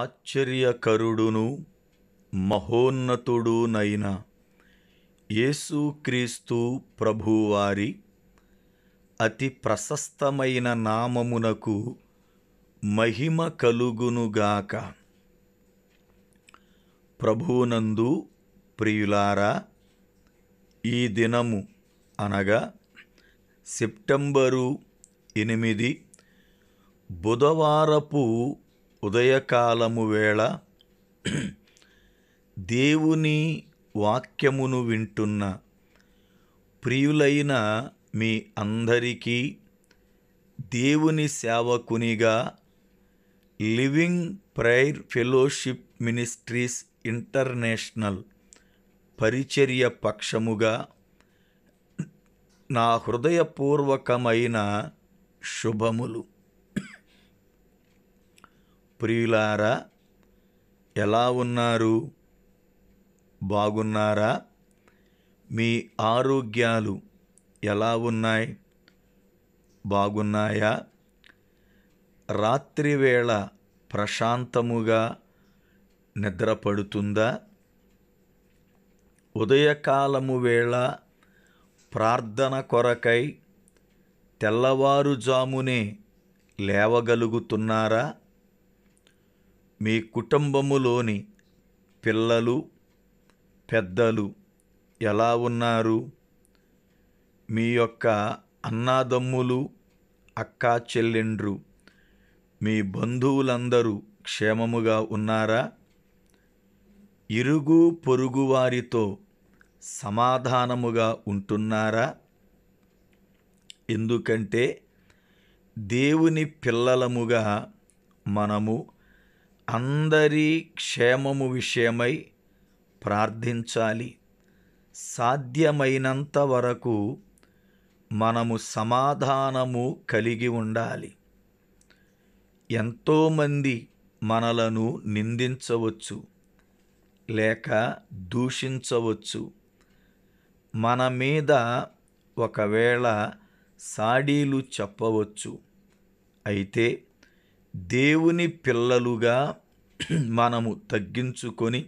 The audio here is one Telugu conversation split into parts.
ఆశ్చర్యకరుడును మహోన్నతుడునైన యేసుక్రీస్తు ప్రభువారి అతి ప్రశస్తమైన నామమునకు మహిమ కలుగునుగాక ప్రభునందు ప్రియులారా ఈ దినము అనగా సెప్టెంబరు ఎనిమిది బుధవారపు ఉదయకాలము వేళ దేవుని వాక్యమును వింటున్న ప్రియులైన మీ అందరికీ దేవుని సేవకునిగా living prayer fellowship ministries international పరిచర్య పక్షముగా నా హృదయపూర్వకమైన శుభములు ప్రియులారా ఎలా ఉన్నారు బాగున్నారా మీ ఆరోగ్యాలు ఎలా ఉన్నాయి బాగున్నాయా రాత్రివేళ ప్రశాంతముగా నిద్రపడుతుందా ఉదయకాలము వేళ ప్రార్థన కొరకై తెల్లవారుజామునే లేవగలుగుతున్నారా మీ కుటుంబములోని పిల్లలు పెద్దలు ఎలా ఉన్నారు మీ యొక్క అన్నాదమ్ములు అక్కా చెల్లెండ్రు మీ బంధువులందరూ క్షేమముగా ఉన్నారా ఇరుగు పొరుగు వారితో సమాధానముగా ఉంటున్నారా ఎందుకంటే దేవుని పిల్లలముగా మనము అందరి క్షేమము విషయమై ప్రార్థించాలి సాధ్యమైనంత వరకు మనము సమాధానము కలిగి ఉండాలి ఎంతోమంది మనలను నిందించవచ్చు లేక దూషించవచ్చు మన మీద ఒకవేళ సాడీలు చెప్పవచ్చు అయితే దేవుని పిల్లలుగా మనము తగ్గించుకొని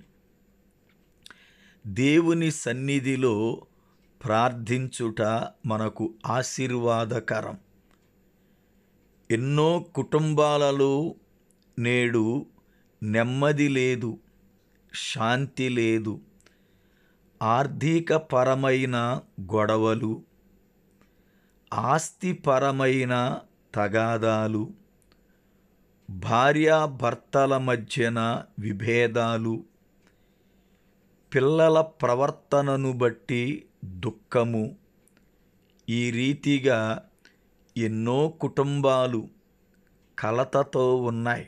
దేవుని సన్నిధిలో ప్రార్థించుట మనకు ఆశీర్వాదకరం ఎన్నో కుటుంబాలలో నేడు నెమ్మది లేదు శాంతి లేదు ఆర్థికపరమైన గొడవలు ఆస్తిపరమైన తగాదాలు భార్యాభర్తల మధ్యన విభేదాలు పిల్లల ప్రవర్తనను బట్టి దుఃఖము ఈ రీతిగా ఎన్నో కుటుంబాలు కలతతో ఉన్నాయి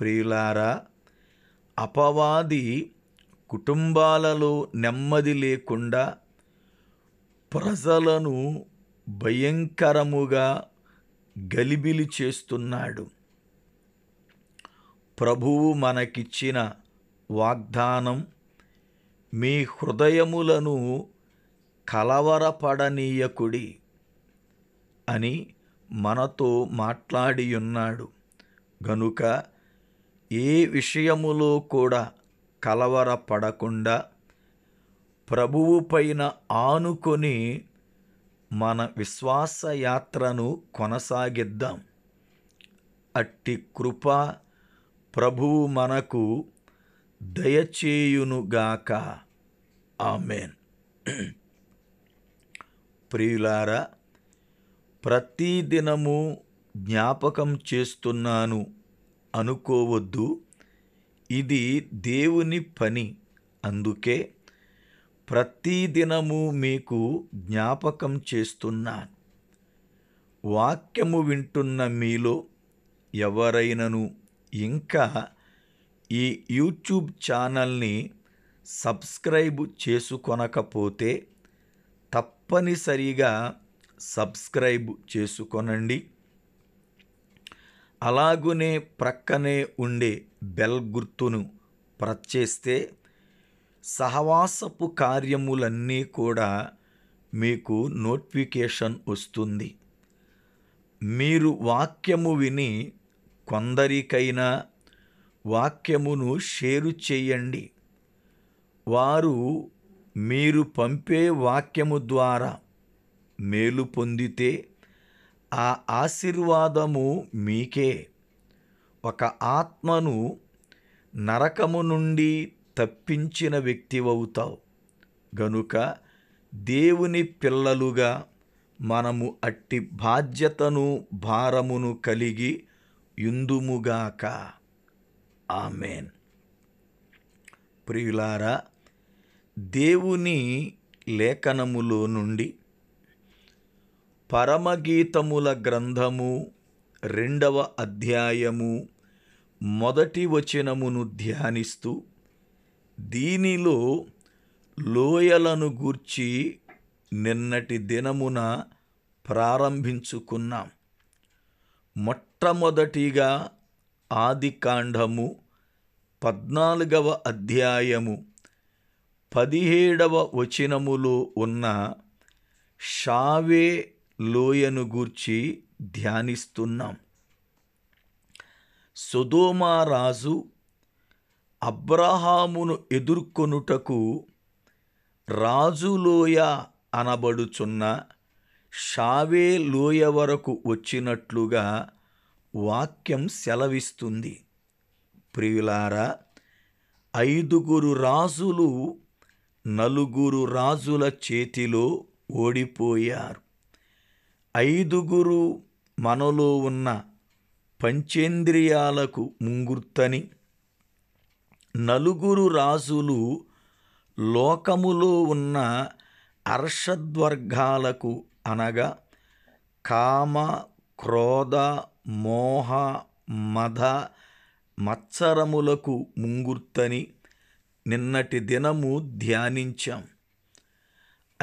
ప్రియులారా అపవాది కుటుంబాలలో నెమ్మది లేకుండా ప్రజలను భయంకరముగా గలిబిలి చేస్తున్నాడు ప్రభువు మనకిచ్చిన వాగ్దానం మీ హృదయములను కలవరపడనీయకుడి అని మనతో మాట్లాడియున్నాడు గనుక ఏ విషయములో కూడా కలవరపడకుండా ప్రభువు పైన ఆనుకొని మన విశ్వాసయాత్రను కొనసాగిద్దాం అట్టి కృప ప్రభువు మనకు దయచేయునుగాక ఆమెన్ ప్రియులారా ప్రతిదినము జ్ఞాపకం చేస్తున్నాను అనుకోవద్దు ఇది దేవుని పని అందుకే ప్రతిదినము మీకు జ్ఞాపకం చేస్తున్నాను వాక్యము వింటున్న మీలో ఎవరైనను ఇంకా ఈ యూట్యూబ్ ఛానల్ని సబ్స్క్రైబ్ చేసుకొనకపోతే తప్పనిసరిగా సబ్స్క్రైబ్ చేసుకొనండి అలాగునే ప్రక్కనే ఉండే బెల్ గుర్తును ప్రెస్ చేస్తే సహవాసపు కార్యములన్నీ కూడా మీకు నోటిఫికేషన్ వస్తుంది మీరు వాక్యము విని కొందరికైనా వాక్యమును షేరు చేయండి వారు మీరు పంపే వాక్యము ద్వారా మేలు పొందితే ఆ ఆశీర్వాదము మీకే ఒక ఆత్మను నరకము నుండి తప్పించిన వ్యక్తివవుతావు గనుక దేవుని పిల్లలుగా మనము అట్టి బాధ్యతను భారమును కలిగి యుందుముగాక ఆమెన్ ప్రియులారా దేవుని లేఖనములో నుండి పరమగీతముల గ్రంథము రెండవ అధ్యాయము మొదటి వచనమును ధ్యానిస్తూ దీనిలో లోయలను గూర్చి నిన్నటి దినమున ప్రారంభించుకున్నాం మొట్టమొదటిగా ఆదికాండము పద్నాలుగవ అధ్యాయము పదిహేడవ వచనములో ఉన్న షావే లోయను గూర్చి ధ్యానిస్తున్నాం సుధోమారాజు అబ్రహామును ఎదుర్కొనుటకు రాజులోయ అనబడుచున్న షావే లోయ వరకు వచ్చినట్లుగా వాక్యం సెలవిస్తుంది ప్రియులారా ఐదుగురు రాజులు నలుగురు రాజుల చేతిలో ఓడిపోయారు ఐదుగురు మనలో ఉన్న పంచేంద్రియాలకు ముంగుర్తని నలుగురు రాజులు లోకములో ఉన్న అర్షద్వర్గాలకు అనగా కామ క్రోధ మోహ మధ మత్సరములకు ముంగుర్తని నిన్నటి దినము ధ్యానించాం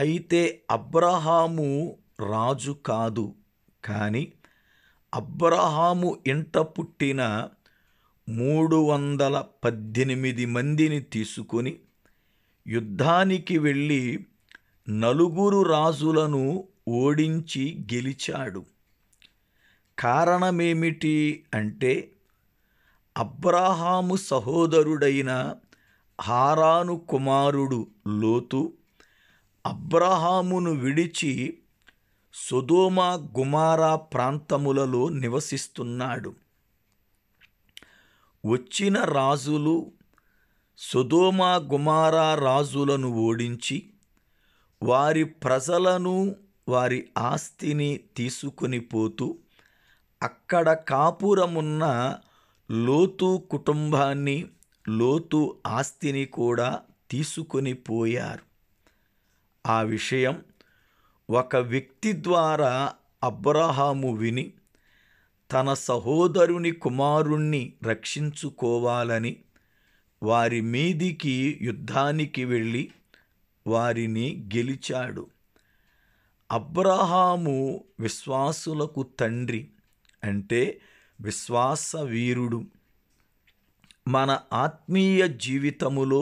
అయితే అబ్రహాము రాజు కాదు కానీ అబ్రహాము ఇంట పుట్టిన మూడు వందల పద్దెనిమిది మందిని తీసుకొని యుద్ధానికి వెళ్ళి నలుగురు రాజులను ఓడించి గెలిచాడు కారణమేమిటి అంటే అబ్రాహాము సహోదరుడైన హారాను కుమారుడు లోతు అబ్రహామును విడిచి సుదోమా గుమారా ప్రాంతములలో నివసిస్తున్నాడు వచ్చిన రాజులు సుదోమా గుమారా రాజులను ఓడించి వారి ప్రజలను వారి ఆస్తిని తీసుకొని పోతూ అక్కడ కాపురమున్న లోతు కుటుంబాన్ని లోతు ఆస్తిని కూడా తీసుకొని పోయారు ఆ విషయం ఒక వ్యక్తి ద్వారా అబ్రహాము విని తన సహోదరుని కుమారుణ్ణి రక్షించుకోవాలని వారి మీదికి యుద్ధానికి వెళ్ళి వారిని గెలిచాడు అబ్రహాము విశ్వాసులకు తండ్రి అంటే విశ్వాస వీరుడు మన ఆత్మీయ జీవితములో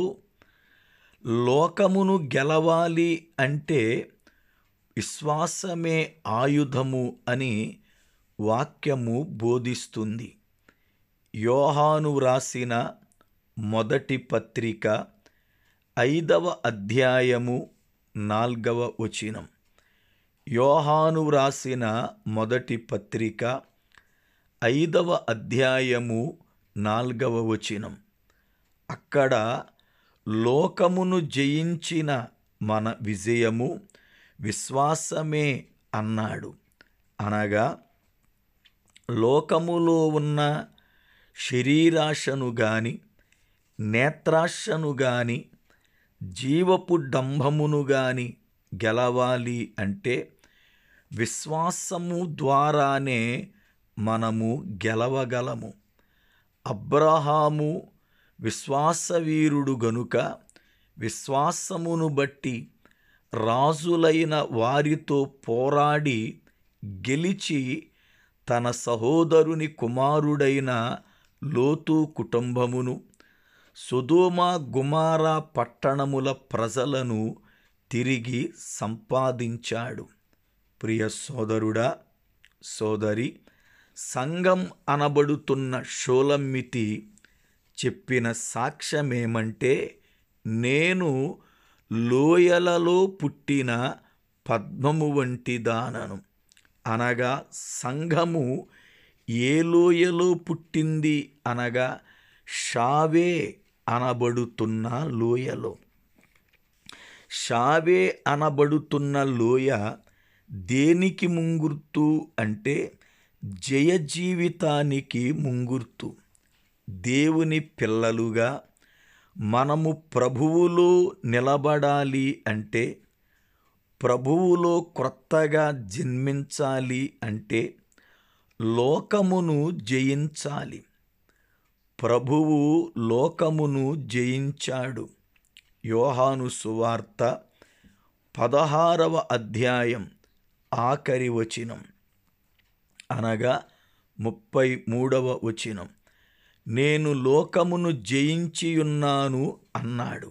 లోకమును గెలవాలి అంటే విశ్వాసమే ఆయుధము అని వాక్యము బోధిస్తుంది యోహాను వ్రాసిన మొదటి పత్రిక ఐదవ అధ్యాయము నాల్గవ వచనం యోహాను వ్రాసిన మొదటి పత్రిక ఐదవ అధ్యాయము నాల్గవ వచనం అక్కడ లోకమును జయించిన మన విజయము విశ్వాసమే అన్నాడు అనగా లోకములో ఉన్న శరీరాశను గాని నేత్రాశను గాని జీవపు డంభమును గాని గెలవాలి అంటే విశ్వాసము ద్వారానే మనము గెలవగలము అబ్రహాము విశ్వాసవీరుడు గనుక విశ్వాసమును బట్టి రాజులైన వారితో పోరాడి గెలిచి తన సహోదరుని కుమారుడైన లోతు కుటుంబమును సుధోమా గుమారా పట్టణముల ప్రజలను తిరిగి సంపాదించాడు ప్రియ సోదరుడా సోదరి సంఘం అనబడుతున్న షోలమ్మితి చెప్పిన సాక్ష్యమేమంటే నేను లోయలలో పుట్టిన పద్మము వంటి దానను అనగా సంఘము ఏ లోయలో పుట్టింది అనగా షావే అనబడుతున్న లోయలో షావే అనబడుతున్న లోయ దేనికి ముంగుర్తు అంటే జయ జీవితానికి ముంగుర్తు దేవుని పిల్లలుగా మనము ప్రభువులో నిలబడాలి అంటే ప్రభువులో క్రొత్తగా జన్మించాలి అంటే లోకమును జయించాలి ప్రభువు లోకమును జయించాడు యోహాను సువార్త పదహారవ అధ్యాయం ఆఖరి వచనం అనగా ముప్పై మూడవ వచనం నేను లోకమును జయించియున్నాను అన్నాడు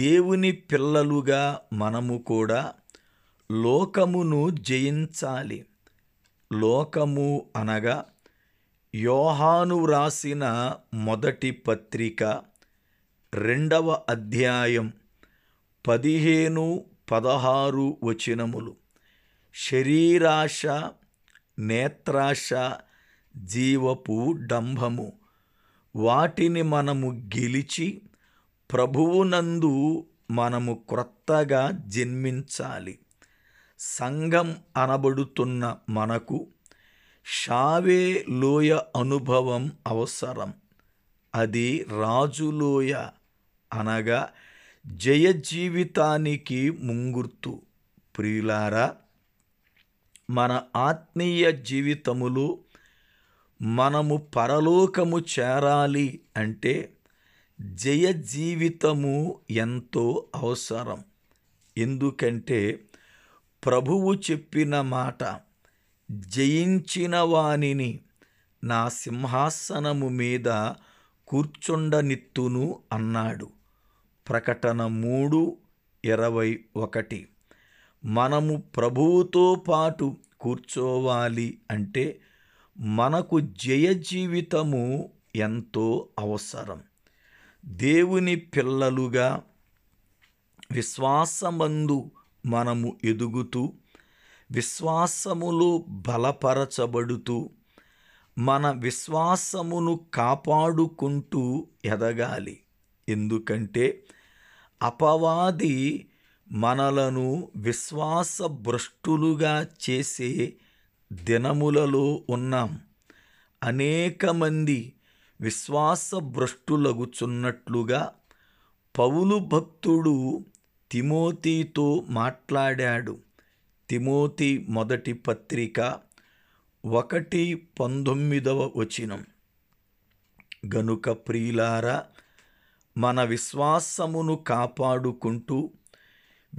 దేవుని పిల్లలుగా మనము కూడా లోకమును జయించాలి లోకము అనగా యోహాను వ్రాసిన మొదటి పత్రిక రెండవ అధ్యాయం పదిహేను పదహారు వచనములు శరీరాశ నేత్రాశ జీవపు డంభము వాటిని మనము గెలిచి ప్రభువునందు మనము క్రొత్తగా జన్మించాలి సంఘం అనబడుతున్న మనకు షావే లోయ అనుభవం అవసరం అది రాజులోయ అనగా జయ జీవితానికి ముంగుర్తు ప్రియులారా మన ఆత్మీయ జీవితములు మనము పరలోకము చేరాలి అంటే జయ జీవితము ఎంతో అవసరం ఎందుకంటే ప్రభువు చెప్పిన మాట జయించిన వానిని నా సింహాసనము మీద కూర్చుండనిత్తును అన్నాడు ప్రకటన మూడు ఇరవై ఒకటి మనము ప్రభువుతో పాటు కూర్చోవాలి అంటే మనకు జయ జీవితము ఎంతో అవసరం దేవుని పిల్లలుగా విశ్వాసమందు మనము ఎదుగుతూ విశ్వాసములు బలపరచబడుతూ మన విశ్వాసమును కాపాడుకుంటూ ఎదగాలి ఎందుకంటే అపవాది మనలను విశ్వాసభ్రష్టులుగా చేసే దినములలో ఉన్నాం అనేక మంది విశ్వాసభ్రష్టులగుచున్నట్లుగా పౌలు భక్తుడు తిమోతితో మాట్లాడాడు తిమోతి మొదటి పత్రిక ఒకటి పంతొమ్మిదవ వచనం గనుక ప్రియులారా మన విశ్వాసమును కాపాడుకుంటూ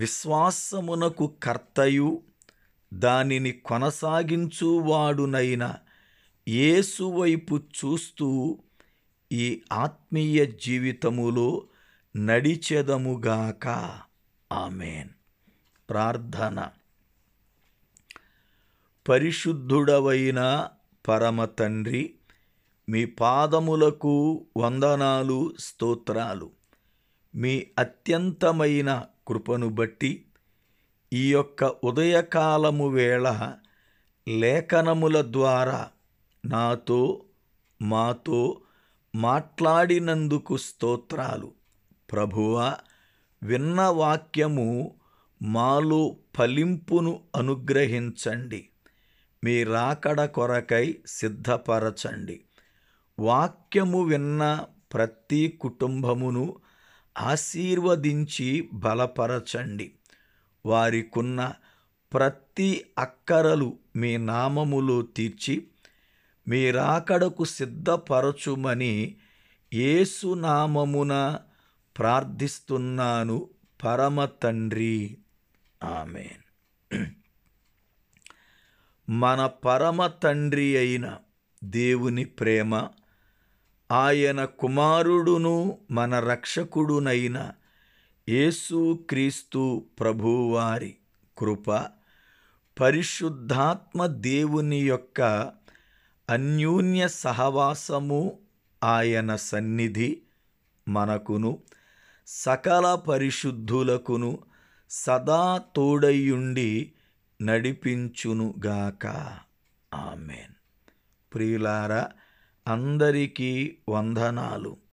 విశ్వాసమునకు కర్తయు దానిని కొనసాగించువాడునైన ఏసువైపు చూస్తూ ఈ ఆత్మీయ జీవితములో నడిచెదముగాక ఆమెన్ ప్రార్థన పరిశుద్ధుడవైన పరమ తండ్రి మీ పాదములకు వందనాలు స్తోత్రాలు మీ అత్యంతమైన కృపను బట్టి ఈ యొక్క ఉదయకాలము వేళ లేఖనముల ద్వారా నాతో మాతో మాట్లాడినందుకు స్తోత్రాలు ప్రభువ విన్న వాక్యము మాలో ఫలింపును అనుగ్రహించండి మీ రాకడ కొరకై సిద్ధపరచండి వాక్యము విన్న ప్రతి కుటుంబమును ఆశీర్వదించి బలపరచండి వారికున్న ప్రతి అక్కరలు మీ నామములో తీర్చి మీరాకడకు సిద్ధపరచుమని ఏసునామమున ప్రార్థిస్తున్నాను పరమ తండ్రి ఆమె మన పరమ తండ్రి అయిన దేవుని ప్రేమ ఆయన కుమారుడును మన రక్షకుడునైన యేసుక్రీస్తు ప్రభువారి కృప పరిశుద్ధాత్మ దేవుని యొక్క అన్యూన్య సహవాసము ఆయన సన్నిధి మనకును సకల పరిశుద్ధులకును సదా తోడయ్యుండి నడిపించునుగాక ఆమెన్ ప్రియులారా అందరికీ వందనాలు